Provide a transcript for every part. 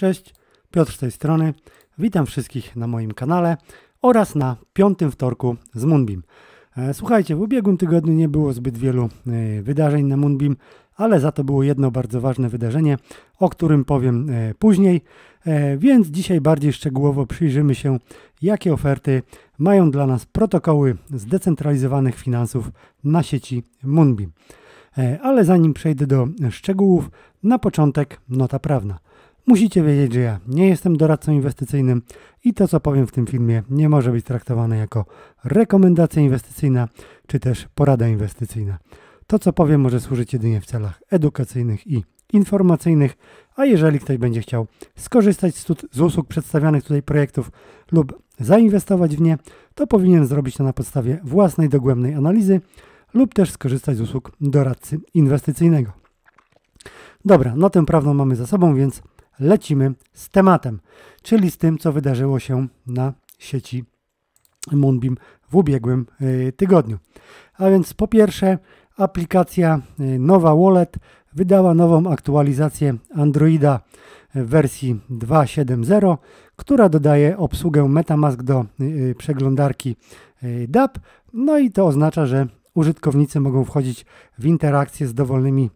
Cześć, Piotr z tej strony. Witam wszystkich na moim kanale oraz na piątym wtorku z Moonbeam. E, słuchajcie, w ubiegłym tygodniu nie było zbyt wielu e, wydarzeń na Moonbeam, ale za to było jedno bardzo ważne wydarzenie, o którym powiem e, później. Więc dzisiaj bardziej szczegółowo przyjrzymy się, jakie oferty mają dla nas protokoły zdecentralizowanych finansów na sieci Moonbeam. Ale zanim przejdę do szczegółów, na początek nota prawna. Musicie wiedzieć, że ja nie jestem doradcą inwestycyjnym i to, co powiem w tym filmie, nie może być traktowane jako rekomendacja inwestycyjna czy też porada inwestycyjna. To, co powiem, może służyć jedynie w celach edukacyjnych i informacyjnych, a jeżeli ktoś będzie chciał skorzystać z, usług przedstawianych tutaj projektów lub zainwestować w nie, to powinien zrobić to na podstawie własnej dogłębnej analizy lub też skorzystać z usług doradcy inwestycyjnego. Dobra, notę prawną mamy za sobą, więc lecimy z tematem, czyli z tym, co wydarzyło się na sieci Moonbeam w ubiegłym y, tygodniu. A więc po pierwsze, aplikacja y, Nowa Wallet wydała nową aktualizację Androida w wersji 2.7.0, która dodaje obsługę MetaMask do y, przeglądarki DAP. No i to oznacza, że użytkownicy mogą wchodzić w interakcję z dowolnymi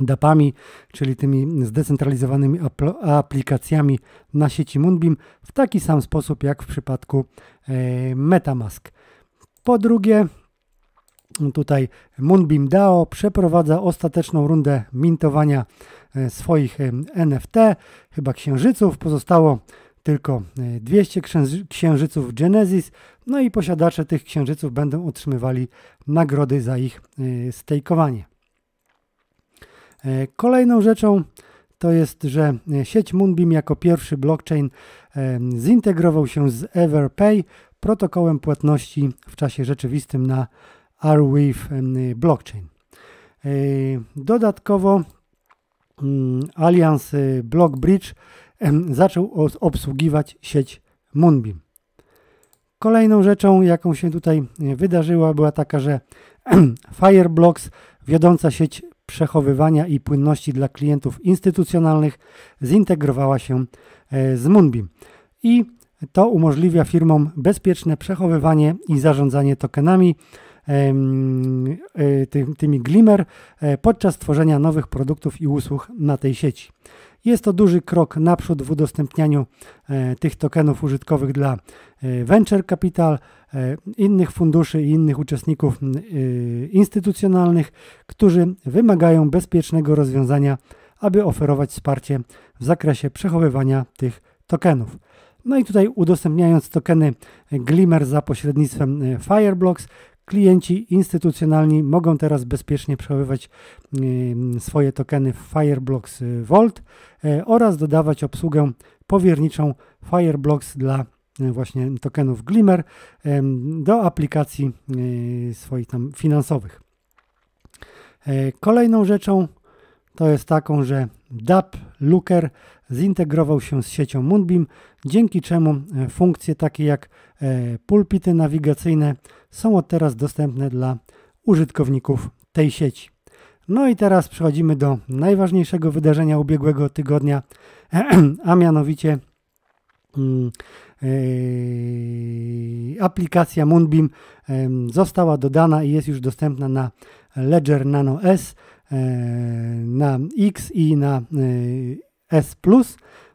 DAPami, czyli tymi zdecentralizowanymi aplikacjami na sieci Moonbeam w taki sam sposób jak w przypadku e, MetaMask. Po drugie, tutaj Moonbeam DAO przeprowadza ostateczną rundę mintowania e, swoich NFT, chyba księżyców. Pozostało tylko 200 e, księżyców Genesis, no i posiadacze tych księżyców będą otrzymywali nagrody za ich stejkowanie. E, kolejną rzeczą to jest, że e, sieć Moonbeam jako pierwszy blockchain e, zintegrował się z Everpay, protokołem płatności w czasie rzeczywistym na Arweave blockchain. Dodatkowo mm, alians BlockBridge zaczął obsługiwać sieć Moonbeam. Kolejną rzeczą, jaką się tutaj wydarzyła, była taka, że Fireblocks, wiodąca sieć przechowywania i płynności dla klientów instytucjonalnych zintegrowała się e, z Moonbeam. I to umożliwia firmom bezpieczne przechowywanie i zarządzanie tokenami, e, tymi Glimmer, e, podczas tworzenia nowych produktów i usług na tej sieci. Jest to duży krok naprzód w udostępnianiu tych tokenów użytkowych dla venture capital, E, innych funduszy i innych uczestników e, instytucjonalnych, którzy wymagają bezpiecznego rozwiązania, aby oferować wsparcie w zakresie przechowywania tych tokenów. No i tutaj udostępniając tokeny e, Glimmer za pośrednictwem Fireblocks, klienci instytucjonalni mogą teraz bezpiecznie przechowywać swoje tokeny w Fireblocks Vault oraz dodawać obsługę powierniczą Fireblocks dla E, właśnie tokenów Glimmer do aplikacji e, swoich tam finansowych. E, kolejną rzeczą to jest taką, że DAP Looker zintegrował się z siecią Moonbeam, dzięki czemu funkcje takie jak pulpity nawigacyjne są od teraz dostępne dla użytkowników tej sieci. No i teraz przechodzimy do najważniejszego wydarzenia ubiegłego tygodnia, a mianowicie mm, Yy, aplikacja Moonbeam została dodana i jest już dostępna na Ledger Nano S, e, na X i na e, S.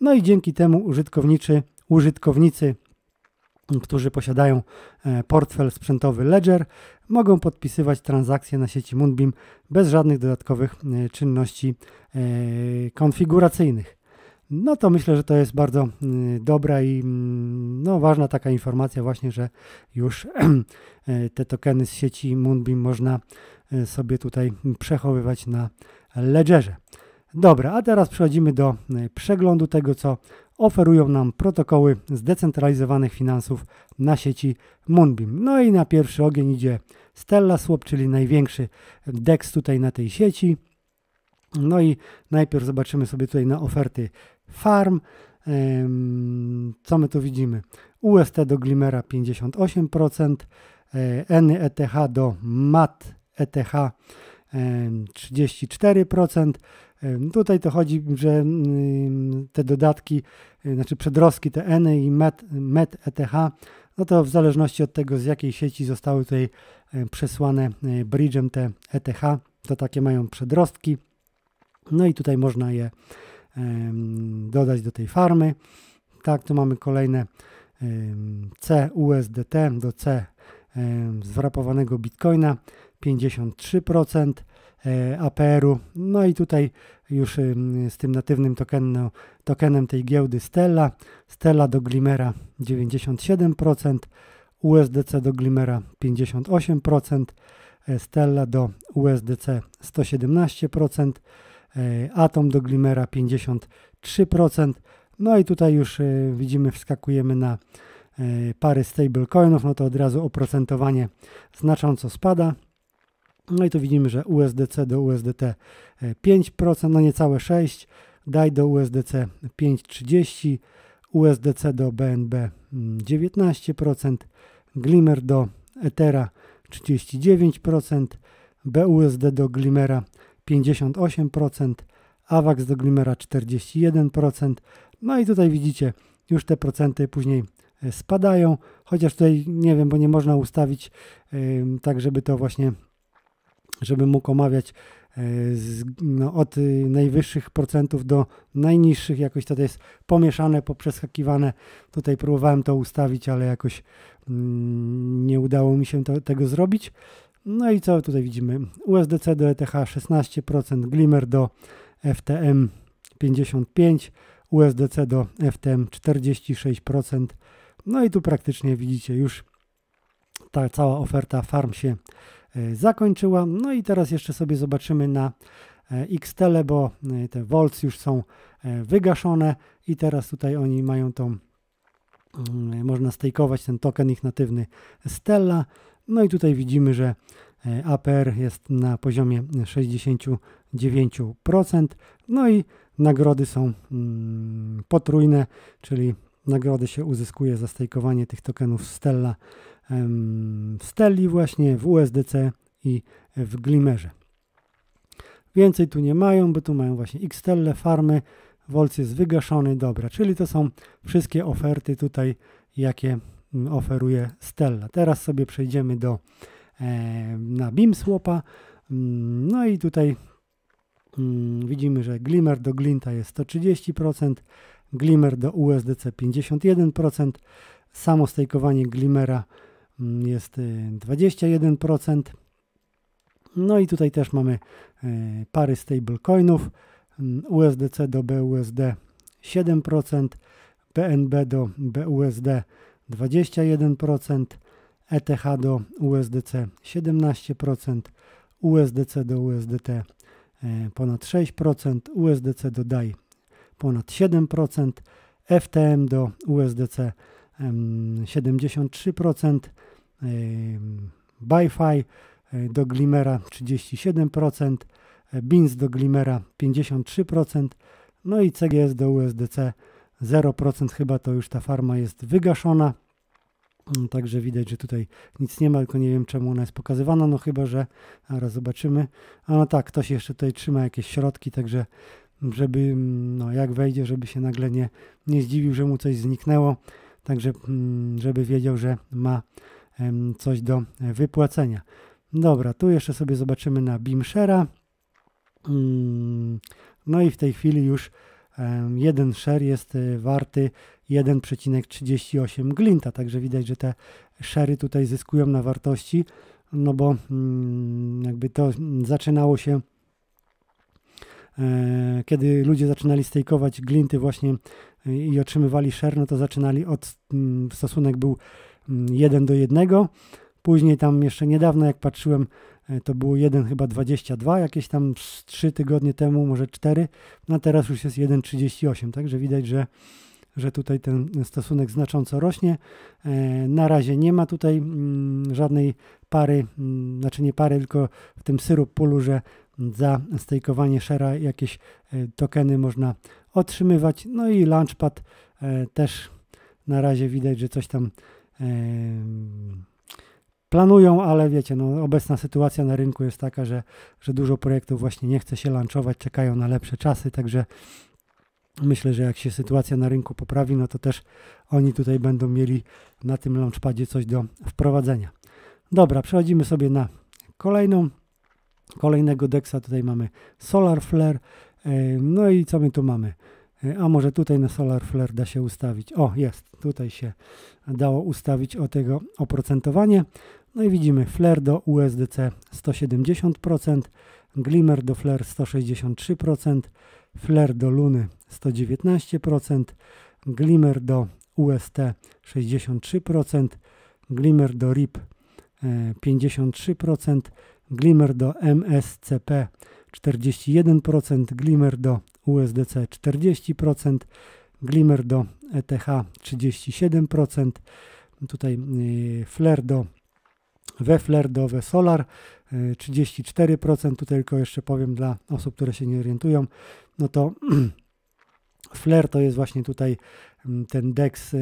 No i dzięki temu użytkownicy, użytkownicy, którzy posiadają e, portfel sprzętowy Ledger, mogą podpisywać transakcje na sieci Moonbeam bez żadnych dodatkowych czynności konfiguracyjnych. No to myślę, że to jest bardzo y, dobra i mm, no, ważna taka informacja właśnie, że już e, te tokeny z sieci Moonbeam można e, sobie tutaj przechowywać na Ledgerze. Dobra, a teraz przechodzimy do e, przeglądu tego, co oferują nam protokoły zdecentralizowanych finansów na sieci Moonbeam. No i na pierwszy ogień idzie Stella Swap, czyli największy DEX tutaj na tej sieci. No i najpierw zobaczymy sobie tutaj na oferty Farm. Co my tu widzimy? UST do Glimera 58%, ENY ETH do MAT ETH 34%. Tutaj to chodzi, że te dodatki, e, znaczy przedrostki, te ENY i MET, MET ETH, no to w zależności od tego, z jakiej sieci zostały tutaj e, przesłane e, bridge'em te ETH, to takie mają przedrostki. No i tutaj można je dodać do tej farmy. Tak, tu mamy kolejne CUSDT do C zwrapowanego bitcoina 53% e, APR-u. No i tutaj już z tym natywnym tokenem, tokenem tej giełdy Stella, Stella do Glimera 97%, USDC do Glimera 58%, e, Stella do USDC 117%, E, atom do Glimera 53%. No i tutaj już e, widzimy, wskakujemy na e, pary stablecoinów, no to od razu oprocentowanie znacząco spada. No i tu widzimy, że USDC do USDT 5%, no niecałe 6%, DAI do USDC 5,30%, USDC do BNB 19%, Glimmer do Ethera 39%, BUSD do Glimmera 58%, Avax do Glimera 41%. No i tutaj widzicie, już te procenty później e, spadają, chociaż tutaj nie wiem, bo nie można ustawić yy, tak, żeby to właśnie, żeby mógł omawiać yy, z, no, od yy, najwyższych procentów do najniższych, jakoś to jest pomieszane, poprzeskakiwane. Tutaj próbowałem to ustawić, ale jakoś mm, nie udało mi się to, tego zrobić. No i co tutaj widzimy? USDC do ETH 16%, Glimmer do FTM 55%, USDC do FTM 46%. No i tu praktycznie widzicie już ta cała oferta farm się e, zakończyła. No i teraz jeszcze sobie zobaczymy na e, Xtele, bo e, te Volts już są wygaszone i teraz tutaj oni mają tą Y, można stejkować ten token ich natywny Stella. No i tutaj widzimy, że y, APR jest na poziomie 69%. No i nagrody są mm, potrójne, czyli nagrody się uzyskuje za stejkowanie tych tokenów Stella w Stelli właśnie, w USDC i w Glimmerze. Więcej tu nie mają, bo tu mają właśnie XTL, farmy, Wolc jest wygaszony, dobra, czyli to są wszystkie oferty tutaj, jakie mm, oferuje Stella. Teraz sobie przejdziemy do e, na Beamswapa, mm, no i tutaj mm, widzimy, że Glimmer do Glinta jest 130%, Glimmer do USDC 51%, samo stajkowanie Glimmera jest 21%. Y, no i tutaj też mamy y, pary stablecoinów. USDC do BUSD 7%, PNB do BUSD 21%, ETH do USDC 17%, USDC do USDT e, ponad 6%, USDC do DAI ponad 7%, FTM do USDC 73%, BiFi do Glimera 37%, BINS do Glimera 53%, no i CGS do USDC 0%, chyba to już ta farma jest wygaszona. Mm, także widać, że tutaj nic nie ma, tylko nie wiem czemu ona jest pokazywana, no chyba, że zaraz zobaczymy. A no tak, ktoś jeszcze tutaj trzyma jakieś środki, także mm, żeby, mm, no jak wejdzie, żeby się nagle nie, nie zdziwił, że mu coś zniknęło, także żeby wiedział, że ma coś do e, wypłacenia. Dobra, tu jeszcze sobie zobaczymy na Beamshera. Mm, no i w tej chwili już jeden share jest y, warty 1,38 glinta, także widać, że te szery tutaj zyskują na wartości, no bo mm, jakby to mm, zaczynało się e, kiedy ludzie zaczynali stejkować glinty właśnie y, i otrzymywali share, no to zaczynali od, stosunek był 1 do 1, Później tam jeszcze niedawno, jak patrzyłem, E, to było 1 chyba 22, jakieś tam 3 tygodnie temu, może 4, no, a teraz już jest 1,38, także widać, że, że tutaj ten stosunek znacząco rośnie. E, na razie nie ma tutaj mm, żadnej pary, mm, znaczy nie pary, tylko w tym syrup pulu, że za stejkowanie shera jakieś e, tokeny można otrzymywać. No i launchpad też na razie widać, że coś tam planują, ale wiecie, no, obecna sytuacja na rynku jest taka, że, że dużo projektów właśnie nie chce się lunchować, czekają na lepsze czasy, także myślę, że jak się sytuacja na rynku poprawi, no to też oni tutaj będą mieli na tym launchpadzie coś do wprowadzenia. Dobra, przechodzimy sobie na kolejną, kolejnego deksa. Tutaj mamy Solar Flare. E, no i co my tu mamy? E, a może tutaj na Solar Flare da się ustawić? O, jest, tutaj się dało ustawić o tego oprocentowanie. No i widzimy Flare do USDC 170%, Glimmer do Flare 163%, Flare do Luny 119%, Glimmer do UST 63%, Glimmer do RIP 53%, e, Glimmer do MSCP 41%, Glimmer do USDC 40%, Glimmer do ETH 37%, tutaj e, Flare do Wefler do Wesolar 34%, y, tutaj tylko jeszcze powiem dla osób, które się nie orientują, no to Flair to jest właśnie tutaj mm, ten DEX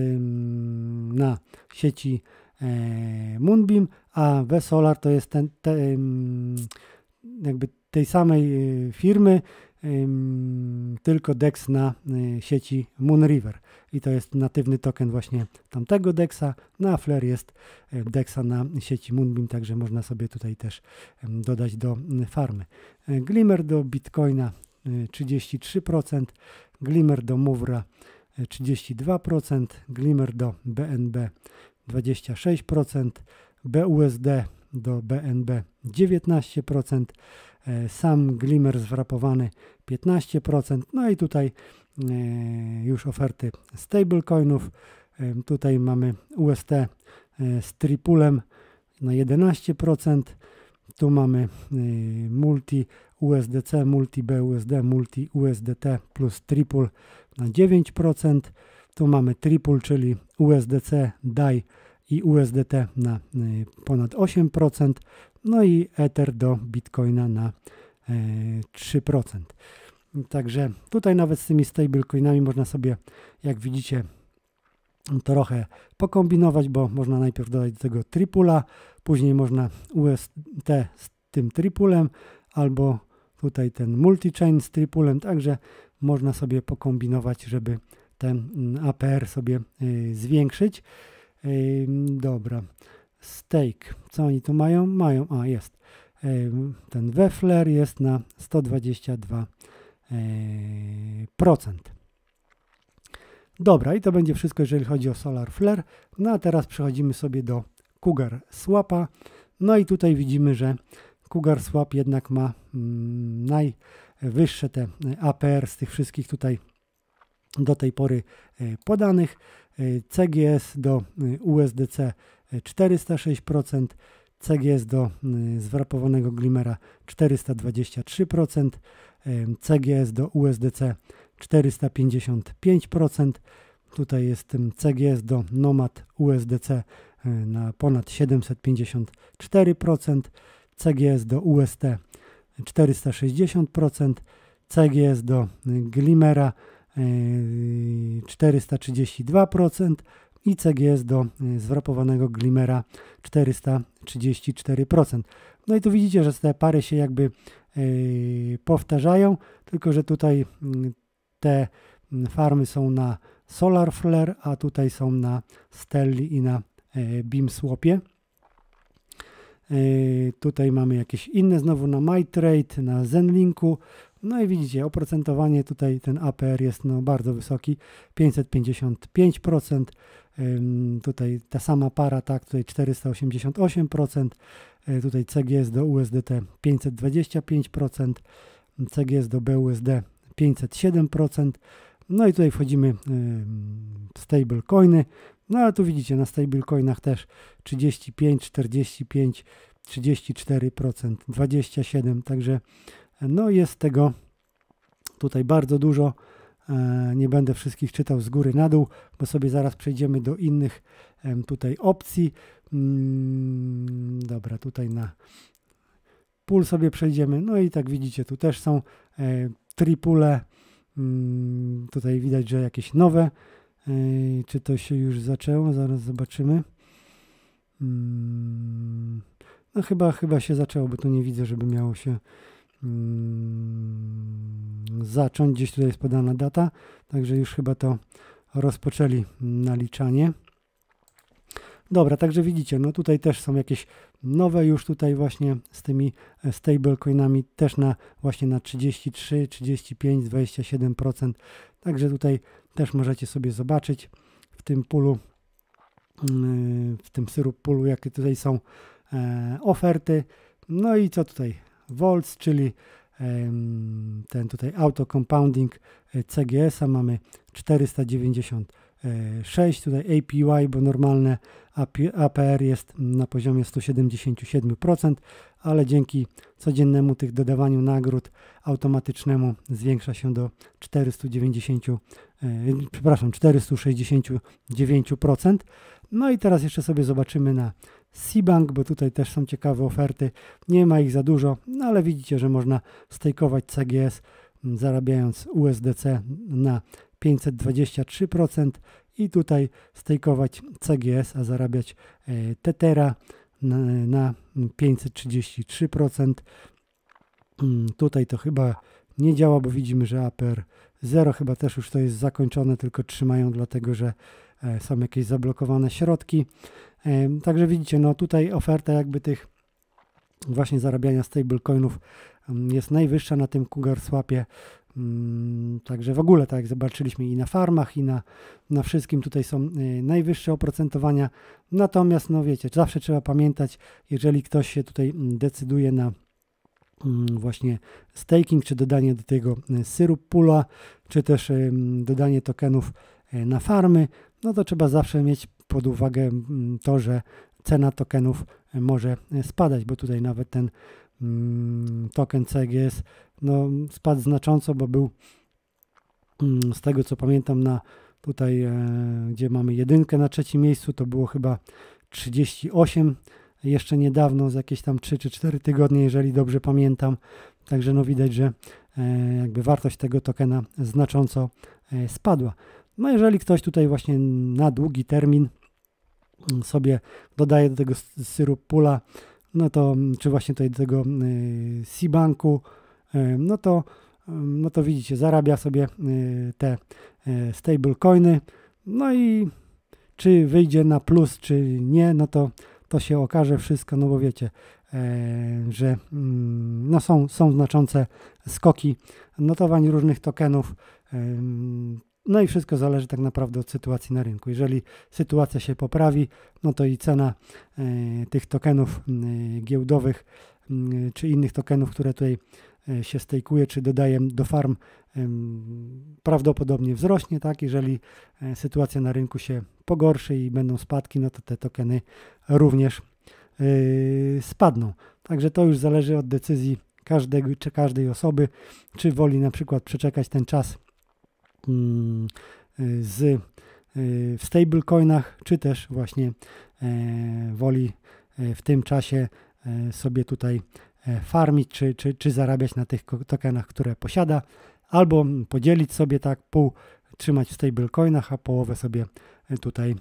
na sieci e, Moonbeam, a WeSolar to jest ten, jakby tej samej y, firmy, tylko DEX na y, sieci Moonriver i to jest natywny token właśnie tamtego DEXa. Na fler Flare jest e, DEXa na sieci Moonbeam, także można sobie tutaj też dodać do farmy. E, Glimmer do Bitcoina 33%, e, Glimmer do Mowra 32%, Glimmer do BNB 26%, BUSD do BNB 19%, sam Glimmer zwrapowany 15%, no i tutaj już oferty stablecoinów. Tutaj mamy UST e, z tripulem na 11%. Tu mamy e, multi USDC, multi BUSD, multi USDT plus triple na 9%. Tu mamy triple, czyli USDC, DAI i USDT na e, ponad 8%. No i Ether do Bitcoina na 3%. Także tutaj nawet z tymi stablecoinami można sobie, jak widzicie, trochę pokombinować, bo można najpierw dodać do tego tripula, później można UST z tym tripulem, albo tutaj ten multichain z tripulem, także można sobie pokombinować, żeby ten mm, APR sobie y, zwiększyć. Y, dobra, stake, co oni tu mają? Mają, a jest, y, ten Weffler jest na 122 procent. Dobra, i to będzie wszystko, jeżeli chodzi o Solar Flare. No a teraz przechodzimy sobie do Cougar Swapa. No i tutaj widzimy, że Cougar Swap jednak ma mm, najwyższe te e, APR z tych wszystkich tutaj do tej pory e, podanych. E, CGS do USDC 406%, CGS do zwrapowanego Glimera 423%, CGS do USDC 455%. Tutaj jest CGS do Nomad USDC e, na ponad 754%, CGS do UST 460%, CGS do e, Glimera 432% e, i CGS do zwrapowanego Glimera 434%. No i tu widzicie, że te pary się jakby Y, powtarzają, tylko że tutaj mm, te mm, farmy są na Solar Flare, a tutaj są na Stelli i na e, Beam y, Tutaj mamy jakieś inne znowu na MyTrade, na Zenlinku. No i widzicie, oprocentowanie tutaj ten APR jest no, bardzo wysoki, 555%. Tutaj ta sama para, tak, tutaj 488%. E, tutaj CGS do USDT 525%, CGS do BUSD 507%. No i tutaj wchodzimy w stablecoiny. No ale tu widzicie na stablecoinach też 35, 45, 34%, 27%. Także no jest tego tutaj bardzo dużo. E, nie będę wszystkich czytał z góry na dół, bo sobie zaraz przejdziemy do innych tutaj opcji. Mm, dobra, tutaj na pól sobie przejdziemy. No i tak widzicie, tu też są e, tripule. Mm, tutaj widać, że jakieś nowe. E, czy to się już zaczęło? Zaraz zobaczymy. Mm, no chyba, chyba się zaczęło, bo tu nie widzę, żeby miało się Mm, zacząć. Gdzieś tutaj jest podana data, także już chyba to rozpoczęli naliczanie. Dobra, także widzicie, no tutaj też są jakieś nowe już tutaj właśnie z tymi e, stablecoinami też na właśnie na 33, 35, 27%. Także tutaj też możecie sobie zobaczyć w tym pulu, mm, e, w tym syrup pulu, jakie tutaj są e, oferty. No i co tutaj? Volts, czyli ten tutaj auto compounding e, CGS-a mamy 496, tutaj APY, bo normalne APR jest na poziomie 177%, ale dzięki codziennemu tych dodawaniu nagród automatycznemu zwiększa się do 490, e, przepraszam, 469%. No i teraz jeszcze sobie zobaczymy na Seabank, bo tutaj też są ciekawe oferty. Nie ma ich za dużo, no ale widzicie, że można stejkować CGS zarabiając USDC na 523% i tutaj stejkować CGS, a zarabiać e, Tetera na 533%. Mm, tutaj to chyba nie działa, bo widzimy, że APR 0 chyba też już to jest zakończone, tylko trzymają dlatego, że e, są jakieś zablokowane środki. Także widzicie, no tutaj oferta jakby tych właśnie zarabiania stablecoinów jest najwyższa na tym Cougar Swapie. Mm, także w ogóle, tak jak zobaczyliśmy i na farmach, i na, na wszystkim, tutaj są e, najwyższe oprocentowania. Natomiast, no wiecie, zawsze trzeba pamiętać, jeżeli ktoś się tutaj mm, decyduje na mm, właśnie staking, czy dodanie do tego e, syrup pula, czy też dodanie tokenów e, na farmy, no to trzeba zawsze mieć pod uwagę mm, to, że cena tokenów może spadać, bo tutaj nawet ten mm, token CGS no, spadł znacząco, bo był mm, z tego co pamiętam na tutaj, e, gdzie mamy jedynkę na trzecim miejscu, to było chyba 38 jeszcze niedawno, z jakieś tam 3 czy 4 tygodnie, jeżeli dobrze pamiętam. Także no widać, że e, jakby wartość tego tokena znacząco e, spadła. No jeżeli ktoś tutaj właśnie na długi termin sobie dodaję do tego syrup pula, no to, mm, czy właśnie tutaj do tego y, Sibanku, y, no to, mm, no to widzicie, zarabia sobie y, te stablecoiny, no i czy wyjdzie na plus, czy nie, no to, to się okaże wszystko, no bo wiecie, e, że mm, no są, są znaczące skoki notowań różnych tokenów. E, no i wszystko zależy tak naprawdę od sytuacji na rynku. Jeżeli sytuacja się poprawi, no to i cena e, tych tokenów e, giełdowych e, czy innych tokenów, które tutaj się stejkuje, czy dodaję do farm, prawdopodobnie wzrośnie, tak? Jeżeli sytuacja na rynku się pogorszy i będą spadki, no to te tokeny również spadną. Także to już zależy od decyzji każdej, czy każdej osoby, czy woli na przykład przeczekać ten czas Y, z, y, w stablecoinach, czy też właśnie y, woli w tym czasie sobie tutaj farmić, czy, czy, czy zarabiać na tych tokenach, które posiada, albo podzielić sobie tak pół, trzymać w stablecoinach, a połowę sobie tutaj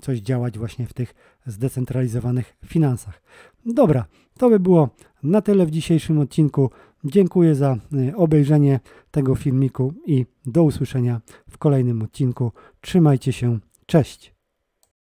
coś działać właśnie w tych zdecentralizowanych finansach. Dobra, to by było na tyle w dzisiejszym odcinku. Dziękuję za y, obejrzenie tego filmiku i do usłyszenia w kolejnym odcinku. Trzymajcie się, cześć!